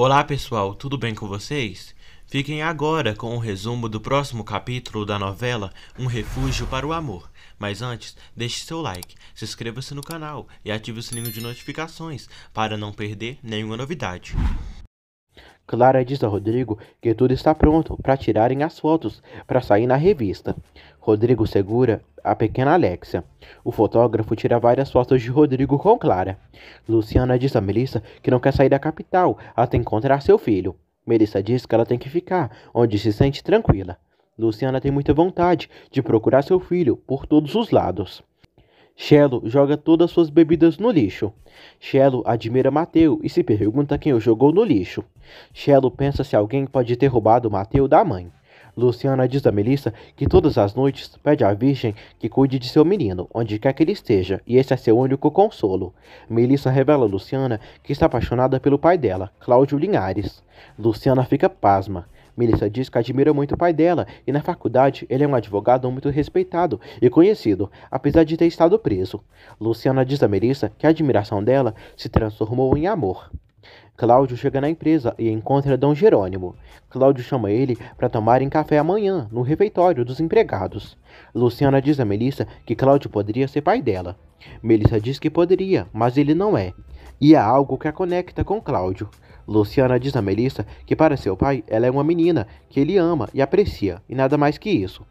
Olá pessoal, tudo bem com vocês? Fiquem agora com o um resumo do próximo capítulo da novela Um Refúgio para o Amor. Mas antes, deixe seu like, se inscreva-se no canal e ative o sininho de notificações para não perder nenhuma novidade. Clara diz a Rodrigo que tudo está pronto para tirarem as fotos para sair na revista. Rodrigo segura a pequena Alexia. O fotógrafo tira várias fotos de Rodrigo com Clara. Luciana diz a Melissa que não quer sair da capital até encontrar seu filho. Melissa diz que ela tem que ficar onde se sente tranquila. Luciana tem muita vontade de procurar seu filho por todos os lados. Shello joga todas suas bebidas no lixo. Shello admira Mateu e se pergunta quem o jogou no lixo. Shello pensa se alguém pode ter roubado Mateu da mãe. Luciana diz a Melissa que todas as noites pede à Virgem que cuide de seu menino, onde quer que ele esteja, e esse é seu único consolo. Melissa revela a Luciana que está apaixonada pelo pai dela, Cláudio Linhares. Luciana fica pasma. Melissa diz que admira muito o pai dela e na faculdade ele é um advogado muito respeitado e conhecido, apesar de ter estado preso. Luciana diz a Melissa que a admiração dela se transformou em amor. Cláudio chega na empresa e encontra Dom Jerônimo. Cláudio chama ele para tomarem café amanhã, no refeitório dos empregados. Luciana diz a Melissa que Cláudio poderia ser pai dela. Melissa diz que poderia, mas ele não é. E há algo que a conecta com Cláudio. Luciana diz a Melissa que para seu pai ela é uma menina que ele ama e aprecia, e nada mais que isso.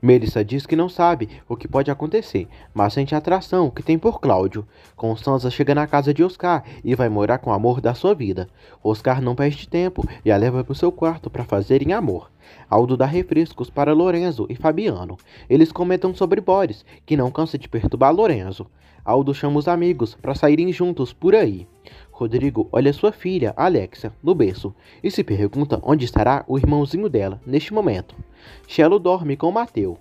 Melissa diz que não sabe o que pode acontecer, mas sente a atração que tem por Cláudio. Constanza chega na casa de Oscar e vai morar com o amor da sua vida. Oscar não perde tempo e a leva para o seu quarto para fazerem amor. Aldo dá refrescos para Lorenzo e Fabiano. Eles comentam sobre Boris, que não cansa de perturbar Lorenzo. Aldo chama os amigos para saírem juntos por aí. Rodrigo olha sua filha, Alexa, no berço e se pergunta onde estará o irmãozinho dela neste momento. Chelo dorme com Mateu.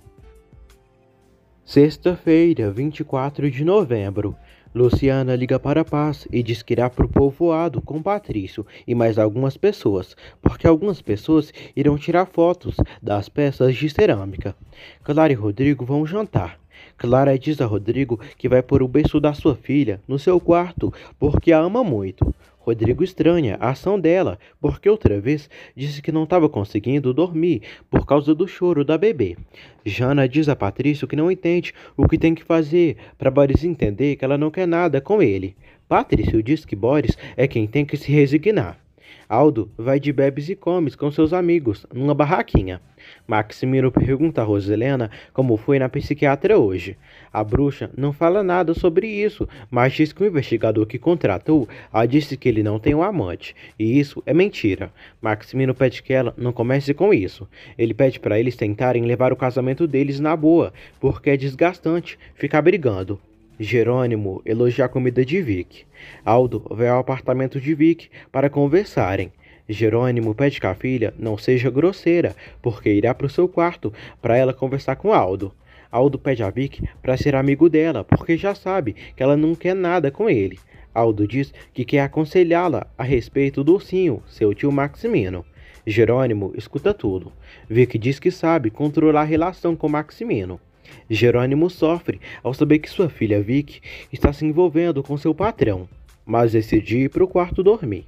Sexta-feira, 24 de novembro. Luciana liga para Paz e diz que irá para o povoado com Patrício e mais algumas pessoas, porque algumas pessoas irão tirar fotos das peças de cerâmica. Clara e Rodrigo vão jantar. Clara diz a Rodrigo que vai pôr o berço da sua filha no seu quarto porque a ama muito. Rodrigo estranha a ação dela, porque outra vez disse que não estava conseguindo dormir por causa do choro da bebê. Jana diz a Patrício que não entende o que tem que fazer para Boris entender que ela não quer nada com ele. Patrício diz que Boris é quem tem que se resignar. Aldo vai de bebes e comes com seus amigos, numa barraquinha. Maximino pergunta a Roselena como foi na psiquiatra hoje. A bruxa não fala nada sobre isso, mas diz que o investigador que contratou a disse que ele não tem um amante, e isso é mentira. Maximino pede que ela não comece com isso. Ele pede para eles tentarem levar o casamento deles na boa, porque é desgastante ficar brigando. Jerônimo elogia a comida de Vic. Aldo vai ao apartamento de Vic para conversarem. Jerônimo pede que a filha não seja grosseira, porque irá para o seu quarto para ela conversar com Aldo. Aldo pede a Vic para ser amigo dela, porque já sabe que ela não quer nada com ele. Aldo diz que quer aconselhá-la a respeito do ursinho, seu tio Maximino. Jerônimo escuta tudo. Vic diz que sabe controlar a relação com Maximino. Jerônimo sofre ao saber que sua filha Vic está se envolvendo com seu patrão, mas decide ir para o quarto dormir.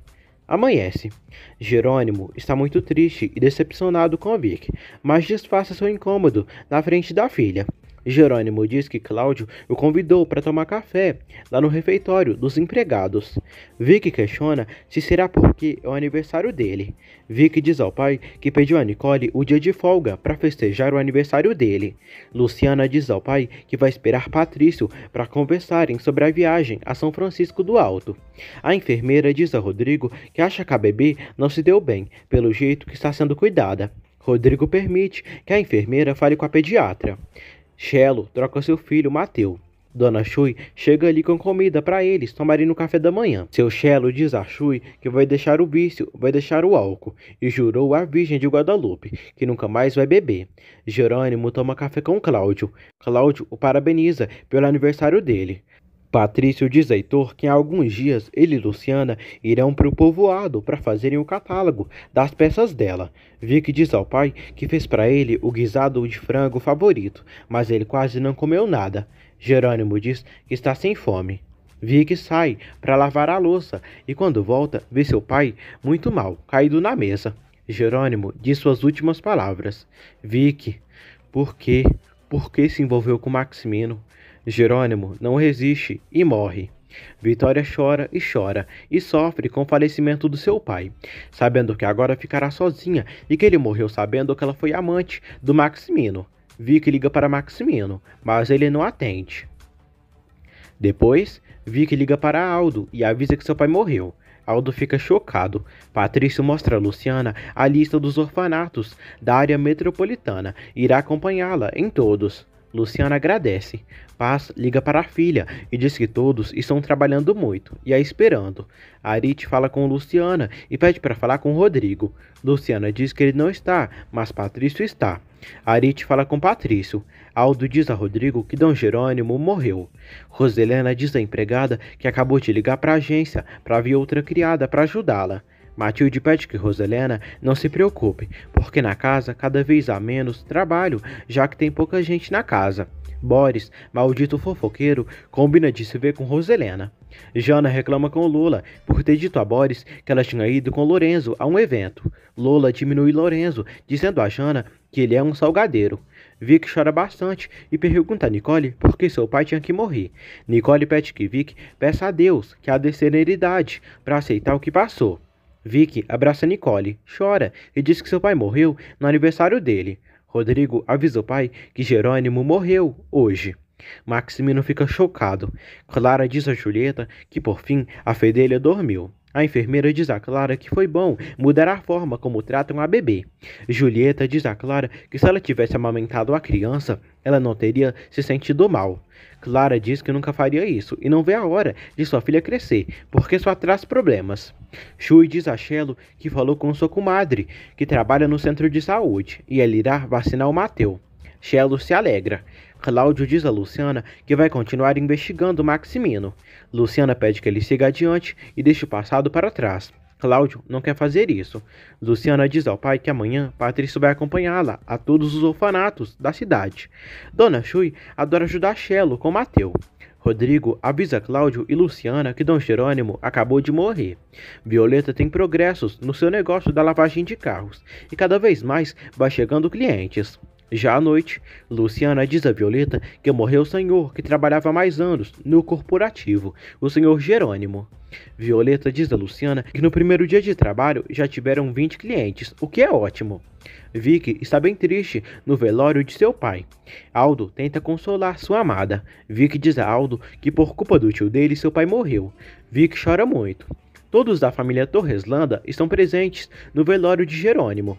Amanhece. Jerônimo está muito triste e decepcionado com Vic, mas disfarça seu incômodo na frente da filha. Jerônimo diz que Cláudio o convidou para tomar café lá no refeitório dos empregados. Vic questiona se será porque é o aniversário dele. Vic diz ao pai que pediu a Nicole o dia de folga para festejar o aniversário dele. Luciana diz ao pai que vai esperar Patrício para conversarem sobre a viagem a São Francisco do Alto. A enfermeira diz a Rodrigo que acha que a bebê não se deu bem, pelo jeito que está sendo cuidada. Rodrigo permite que a enfermeira fale com a pediatra. Chelo troca seu filho, Mateu. Dona Shui chega ali com comida para eles tomarem no café da manhã. Seu Chelo diz a Shui que vai deixar o vício, vai deixar o álcool, e jurou à Virgem de Guadalupe que nunca mais vai beber. Jerônimo toma café com Cláudio. Cláudio o parabeniza pelo aniversário dele. Patrício diz a Heitor que em alguns dias ele e Luciana irão para o povoado para fazerem o catálogo das peças dela. Vic diz ao pai que fez para ele o guisado de frango favorito, mas ele quase não comeu nada. Jerônimo diz que está sem fome. Vic sai para lavar a louça e quando volta vê seu pai muito mal, caído na mesa. Jerônimo diz suas últimas palavras. Vic, por quê? Por que se envolveu com Maximino? Jerônimo não resiste e morre. Vitória chora e chora e sofre com o falecimento do seu pai, sabendo que agora ficará sozinha e que ele morreu sabendo que ela foi amante do Maximino. Vic liga para Maximino, mas ele não atende. Depois, Vic liga para Aldo e avisa que seu pai morreu. Aldo fica chocado. Patrício mostra a Luciana a lista dos orfanatos da área metropolitana e irá acompanhá-la em todos. Luciana agradece. Paz liga para a filha e diz que todos estão trabalhando muito e a esperando. Arit fala com Luciana e pede para falar com Rodrigo. Luciana diz que ele não está, mas Patrício está. Arit fala com Patrício. Aldo diz a Rodrigo que Dom Jerônimo morreu. Roselena diz à empregada que acabou de ligar para a agência para ver outra criada para ajudá-la. Matilde pede que Roselena não se preocupe, porque na casa cada vez há menos trabalho, já que tem pouca gente na casa. Boris, maldito fofoqueiro, combina de se ver com Roselena. Jana reclama com Lula por ter dito a Boris que ela tinha ido com Lorenzo a um evento. Lula diminui Lorenzo, dizendo a Jana que ele é um salgadeiro. Vic chora bastante e pergunta a Nicole por que seu pai tinha que morrer. Nicole pede que Vic peça a Deus que a dê para aceitar o que passou. Vicky abraça Nicole, chora e diz que seu pai morreu no aniversário dele. Rodrigo avisa o pai que Jerônimo morreu hoje. Maximino fica chocado. Clara diz a Julieta que por fim a fedelha dormiu. A enfermeira diz a Clara que foi bom mudar a forma como tratam a bebê. Julieta diz a Clara que se ela tivesse amamentado a criança, ela não teria se sentido mal. Clara diz que nunca faria isso e não vê a hora de sua filha crescer, porque só traz problemas. Shui diz a Shelo que falou com sua comadre, que trabalha no centro de saúde, e ela irá vacinar o Mateu. Shelo se alegra. Cláudio diz a Luciana que vai continuar investigando Maximino. Luciana pede que ele siga adiante e deixe o passado para trás. Cláudio não quer fazer isso. Luciana diz ao pai que amanhã Patrício vai acompanhá-la a todos os orfanatos da cidade. Dona Chui adora ajudar Chelo com Mateu. Rodrigo avisa Cláudio e Luciana que Dom Jerônimo acabou de morrer. Violeta tem progressos no seu negócio da lavagem de carros e cada vez mais vai chegando clientes. Já à noite, Luciana diz a Violeta que morreu o senhor que trabalhava mais anos no corporativo, o senhor Jerônimo. Violeta diz a Luciana que no primeiro dia de trabalho já tiveram 20 clientes, o que é ótimo. Vicky está bem triste no velório de seu pai. Aldo tenta consolar sua amada. Vicky diz a Aldo que por culpa do tio dele seu pai morreu. Vicky chora muito. Todos da família Torres Landa estão presentes no velório de Jerônimo.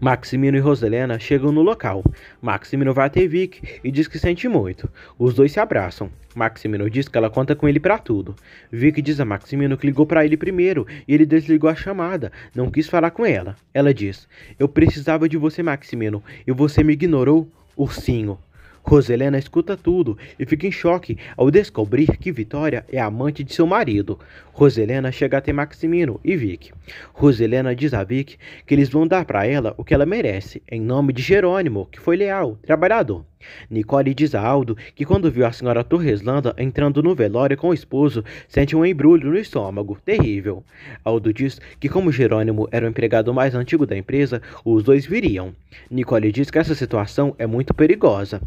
Maximino e Roselena chegam no local. Maximino vai até Vic e diz que sente muito. Os dois se abraçam. Maximino diz que ela conta com ele para tudo. Vic diz a Maximino que ligou para ele primeiro e ele desligou a chamada, não quis falar com ela. Ela diz: "Eu precisava de você, Maximino, e você me ignorou, ursinho." Roselena escuta tudo e fica em choque ao descobrir que Vitória é amante de seu marido. Roselena chega até Maximino e Vic. Roselena diz a Vic que eles vão dar para ela o que ela merece, em nome de Jerônimo, que foi leal, trabalhador. Nicole diz a Aldo que quando viu a senhora Landa entrando no velório com o esposo, sente um embrulho no estômago, terrível. Aldo diz que como Jerônimo era o empregado mais antigo da empresa, os dois viriam. Nicole diz que essa situação é muito perigosa.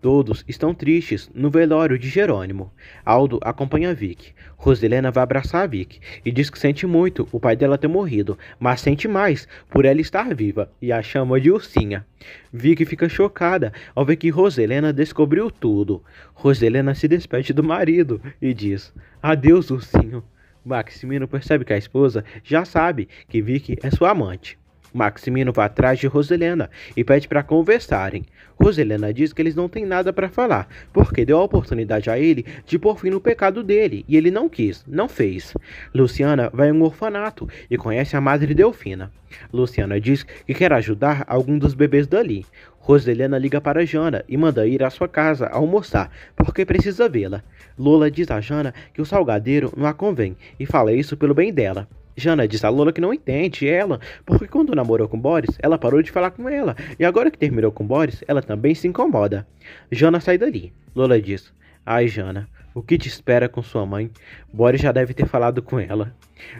Todos estão tristes no velório de Jerônimo. Aldo acompanha Vic. Roselena vai abraçar a Vic e diz que sente muito o pai dela ter morrido, mas sente mais por ela estar viva e a chama de ursinha. Vic fica chocada ao ver que Roselena descobriu tudo. Roselena se despede do marido e diz: Adeus, ursinho. Maximino percebe que a esposa já sabe que Vicky é sua amante. Maximino vai atrás de Roselena e pede para conversarem. Roselena diz que eles não têm nada para falar, porque deu a oportunidade a ele de pôr fim no pecado dele e ele não quis, não fez. Luciana vai a um orfanato e conhece a madre Delfina. Luciana diz que quer ajudar algum dos bebês dali. Roselena liga para Jana e manda ir à sua casa almoçar, porque precisa vê-la. Lola diz a Jana que o salgadeiro não a convém e fala isso pelo bem dela. Jana diz a Lola que não entende ela, porque quando namorou com Boris, ela parou de falar com ela, e agora que terminou com Boris, ela também se incomoda. Jana sai dali. Lola diz: Ai, Jana, o que te espera com sua mãe? Boris já deve ter falado com ela.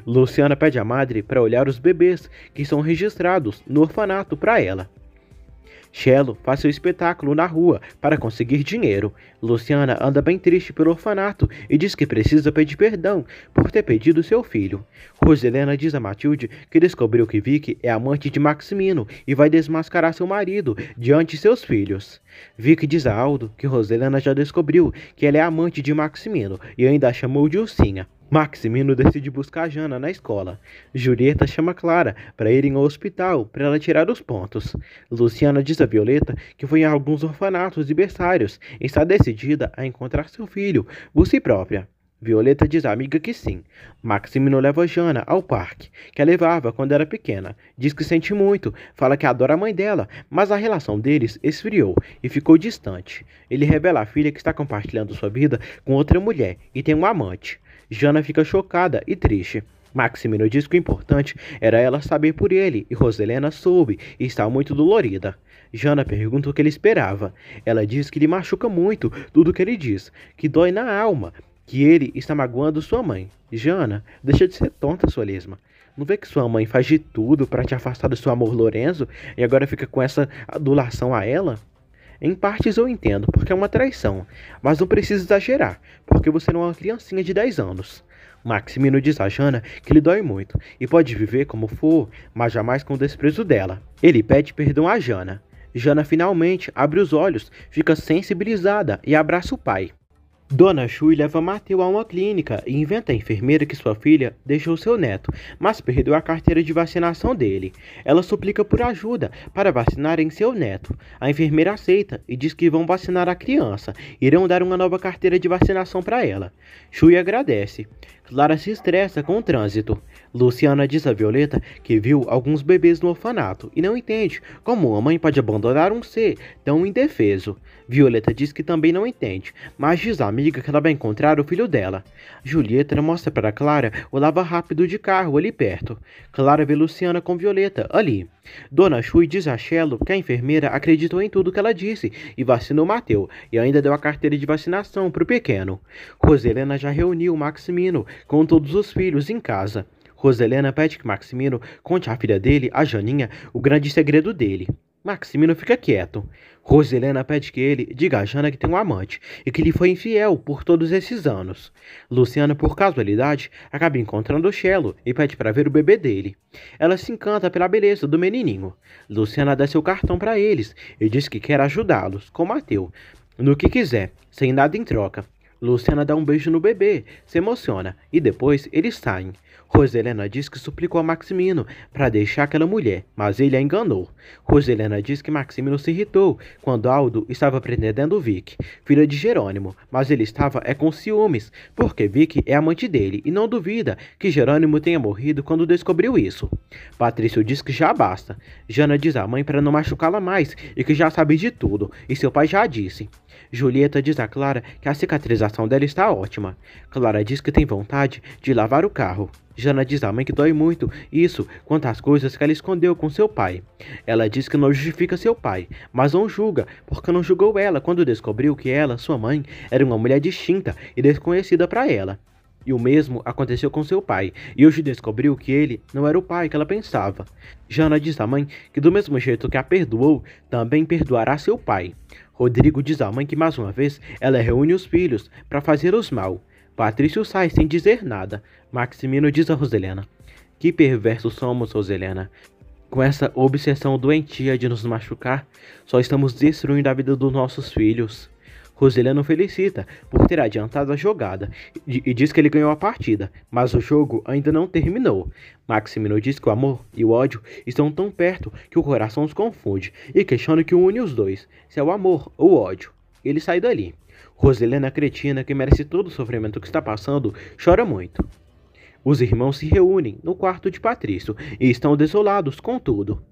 Luciana pede à madre para olhar os bebês que são registrados no orfanato para ela. Chelo faz seu espetáculo na rua para conseguir dinheiro. Luciana anda bem triste pelo orfanato e diz que precisa pedir perdão por ter pedido seu filho. Roselena diz a Matilde que descobriu que Vicky é amante de Maximino e vai desmascarar seu marido diante de seus filhos. Vicky diz a Aldo que Roselena já descobriu que ela é amante de Maximino e ainda a chamou de ursinha. Maximino decide buscar Jana na escola. Julieta chama Clara para irem ao hospital para ela tirar os pontos. Luciana diz a Violeta que foi em alguns orfanatos e berçários e está decidida a encontrar seu filho por si própria. Violeta diz à amiga que sim. Maximino leva Jana ao parque, que a levava quando era pequena. Diz que sente muito, fala que adora a mãe dela, mas a relação deles esfriou e ficou distante. Ele revela à filha que está compartilhando sua vida com outra mulher e tem um amante. Jana fica chocada e triste. Maximino diz que o importante era ela saber por ele, e Roselena soube e está muito dolorida. Jana pergunta o que ele esperava. Ela diz que lhe machuca muito tudo o que ele diz, que dói na alma, que ele está magoando sua mãe. Jana, deixa de ser tonta, sua lesma. Não vê que sua mãe faz de tudo para te afastar do seu amor Lorenzo e agora fica com essa adulação a ela? Em partes eu entendo, porque é uma traição, mas não precisa exagerar, porque você não é uma criancinha de 10 anos. Maximino diz a Jana que lhe dói muito e pode viver como for, mas jamais com o desprezo dela. Ele pede perdão a Jana. Jana finalmente abre os olhos, fica sensibilizada e abraça o pai. Dona Shui leva Mateu a uma clínica e inventa a enfermeira que sua filha deixou seu neto, mas perdeu a carteira de vacinação dele. Ela suplica por ajuda para vacinarem seu neto. A enfermeira aceita e diz que vão vacinar a criança. Irão dar uma nova carteira de vacinação para ela. Shui agradece. Clara se estressa com o trânsito. Luciana diz a Violeta que viu alguns bebês no orfanato e não entende como uma mãe pode abandonar um ser tão indefeso. Violeta diz que também não entende, mas diz à amiga que ela vai encontrar o filho dela. Julieta mostra para Clara o lava-rápido de carro ali perto. Clara vê Luciana com Violeta, ali. Dona Chui diz a Chelo que a enfermeira acreditou em tudo que ela disse e vacinou Mateu, e ainda deu a carteira de vacinação para o pequeno. Roselena já reuniu Maximino com todos os filhos em casa. Roselena pede que Maximino conte à filha dele, a Janinha, o grande segredo dele. Maximino fica quieto. Roselena pede que ele diga a Jana que tem um amante e que lhe foi infiel por todos esses anos. Luciana, por casualidade, acaba encontrando o e pede para ver o bebê dele. Ela se encanta pela beleza do menininho. Luciana dá seu cartão para eles e diz que quer ajudá-los, com Mateu, no que quiser, sem nada em troca. Luciana dá um beijo no bebê, se emociona e depois eles saem. Roselena diz que suplicou a Maximino para deixar aquela mulher, mas ele a enganou. Roselena diz que Maximino se irritou quando Aldo estava pretendendo Vic, filha de Jerônimo, mas ele estava é com ciúmes, porque Vic é amante dele e não duvida que Jerônimo tenha morrido quando descobriu isso. Patrício diz que já basta. Jana diz à mãe para não machucá-la mais e que já sabe de tudo, e seu pai já disse. Julieta diz a Clara que a cicatrização dela está ótima. Clara diz que tem vontade de lavar o carro. Jana diz à mãe que dói muito isso quanto às coisas que ela escondeu com seu pai. Ela diz que não justifica seu pai, mas não julga, porque não julgou ela quando descobriu que ela, sua mãe, era uma mulher distinta e desconhecida para ela. E o mesmo aconteceu com seu pai, e hoje descobriu que ele não era o pai que ela pensava. Jana diz à mãe que, do mesmo jeito que a perdoou, também perdoará seu pai. Rodrigo diz à mãe que, mais uma vez, ela reúne os filhos para fazer os mal. Patrício sai sem dizer nada. Maximino diz a Roselena: Que perversos somos, Roselena. Com essa obsessão doentia de nos machucar, só estamos destruindo a vida dos nossos filhos. Roselena o felicita por ter adiantado a jogada e diz que ele ganhou a partida, mas o jogo ainda não terminou. Maximino diz que o amor e o ódio estão tão perto que o coração os confunde e questiona o que une os dois, se é o amor ou o ódio. Ele sai dali. Roselena cretina, que merece todo o sofrimento que está passando, chora muito. Os irmãos se reúnem no quarto de Patrício e estão desolados, contudo.